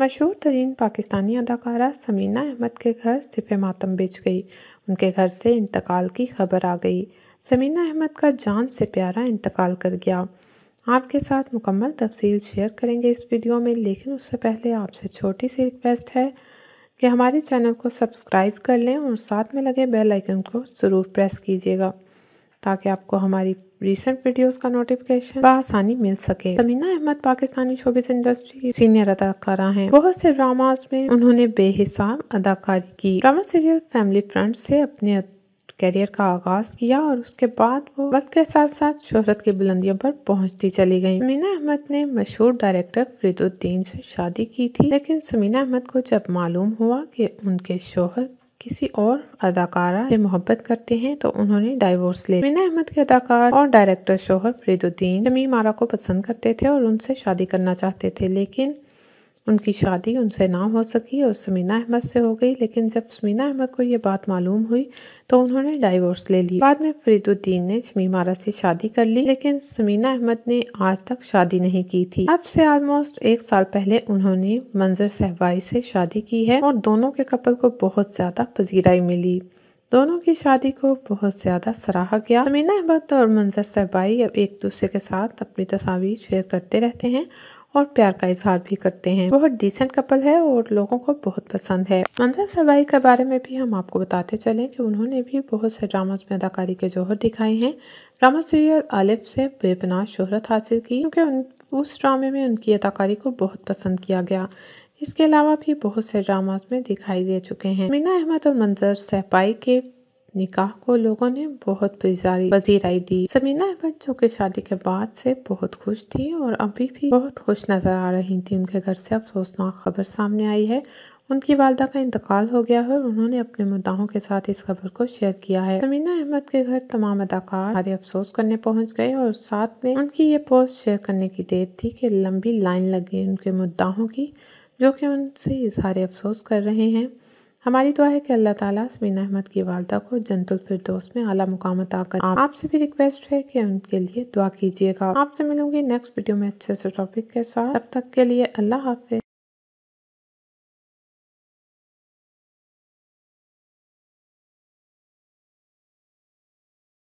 मशहूर तरीन पाकिस्तानी अदाकारा समीना अहमद के घर सिफ मातम बेच गई उनके घर से इंतकाल की खबर आ गई समीना अहमद का जान से प्यारा इंतकाल कर गया आपके साथ मुकम्मल तफसील शेयर करेंगे इस वीडियो में लेकिन उससे पहले आपसे छोटी सी रिक्वेस्ट है कि हमारे चैनल को सब्सक्राइब कर लें और साथ में लगे बेल आइकन को ज़रूर प्रेस कीजिएगा ताकि आपको हमारी रिसेंट वीडियोस का नोटिफिकेशन आसानी मिल सके समीना अहमद पाकिस्तानी शोबिस इंडस्ट्री की सीनियर अदाकारा हैं बहुत से ड्रामास में उन्होंने बेहिसाब अदाकारी की ड्रामा सीरियल फैमिली फ्रंट से अपने करियर का आगाज किया और उसके बाद वो वक्त के साथ साथ शोहरत की बुलंदियों पर पहुंचती चली गई समीना अहमद ने मशहूर डायरेक्टर फरीदुद्दीन से शादी की थी लेकिन समीना अहमद को जब मालूम हुआ कि उनके शोहर किसी और अदाकारा से मोहब्बत करते हैं तो उन्होंने डाइवोर्स ले मीना अहमद के अदाकार और डायरेक्टर शोहर फरीदुद्दीन जमीम मारा को पसंद करते थे और उनसे शादी करना चाहते थे लेकिन उनकी शादी उनसे ना हो सकी और समीना अहमद से हो गई लेकिन जब समीना अहमद को ये बात मालूम हुई तो उन्होंने डाइवोर्स ले ली बाद में फरीदुद्दीन ने शमीमारा से शादी कर ली लेकिन समीना अहमद ने आज तक शादी नहीं की थी अब से ऑलमोस्ट एक साल पहले उन्होंने मंजर सहवाई से शादी की है और दोनों के कपल को बहुत ज्यादा पजीराई मिली दोनों की शादी को बहुत ज़्यादा सराहा गया समीना अहमद और मंजर सहबाई अब एक दूसरे के साथ अपनी तस्वीर शेयर करते रहते हैं और प्यार का इजहार भी करते हैं बहुत डिसेंट कपल है और लोगों को बहुत पसंद है मंजर सरवाई के बारे में भी हम आपको बताते चलें कि उन्होंने भी बहुत से ड्रामाज में अदाकारी के जौहर दिखाए हैं ड्रामा सीरियल आलिफ से बेपनाह शोहरत हासिल की क्योंकि उस ड्रामे में उनकी अदाकारी को बहुत पसंद किया गया इसके अलावा भी बहुत से ड्रामास में दिखाई दे चुके हैं मीना अहमद और मंजर सहपाई के निकाह को लोगों ने बहुत पजीराई दी समीना अहमद जो कि शादी के बाद से बहुत खुश थी और अभी भी बहुत खुश नजर आ रही थी उनके घर से अफसोसनाक खबर सामने आई है उनकी वालदा का इंतकाल हो गया है और उन्होंने अपने मुद्दाओं के साथ इस खबर को शेयर किया है समीना अहमद के घर तमाम अदाकार सारे अफसोस करने पहुंच गए और साथ में उनकी ये पोस्ट शेयर करने की देर थी कि लंबी लाइन लगी उनके मुद्दाओं की जो कि उनसे सारे अफसोस कर रहे हैं हमारी दुआ है कि अल्लाह ताला तमीन अहमद की वालदा को जंतुल फिरदोस में आला मुकाम आकर आपसे भी रिक्वेस्ट है कि उनके लिए दुआ कीजिएगा आपसे मिलूंगी नेक्स्ट वीडियो में अच्छे से टॉपिक के साथ तब तक के लिए अल्लाह हाफिज